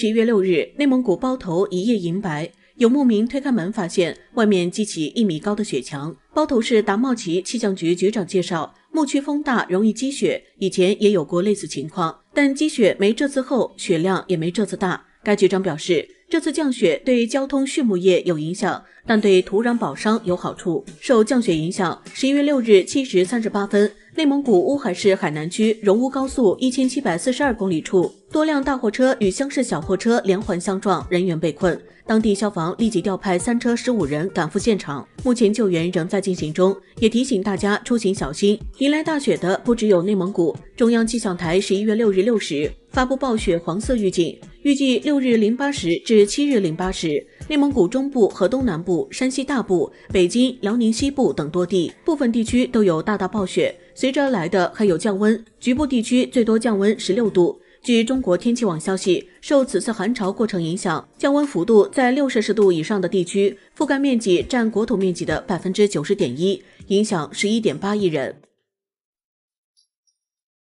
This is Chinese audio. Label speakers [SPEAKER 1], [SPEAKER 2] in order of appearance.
[SPEAKER 1] 十一月六日，内蒙古包头一夜银白，有牧民推开门发现外面激起一米高的雪墙。包头市达茂旗气象局局长介绍，牧区风大，容易积雪，以前也有过类似情况，但积雪没这次厚，雪量也没这次大。该局长表示，这次降雪对交通、畜牧业有影响，但对土壤保墒有好处。受降雪影响，十一月六日七时三十八分，内蒙古乌海市海南区荣乌高速一千七百四十二公里处，多辆大货车与厢式小货车连环相撞，人员被困。当地消防立即调派三车十五人赶赴现场，目前救援仍在进行中。也提醒大家出行小心。迎来大雪的不只有内蒙古，中央气象台十一月六日六时。发布暴雪黄色预警，预计六日零八时至七日零八时，内蒙古中部和东南部、山西大部、北京、辽宁西部等多地部分地区都有大到暴雪，随着而来的还有降温，局部地区最多降温十六度。据中国天气网消息，受此次寒潮过程影响，降温幅度在六摄氏度以上的地区覆盖面积占国土面积的百分之九十点一，影响十一点八亿人。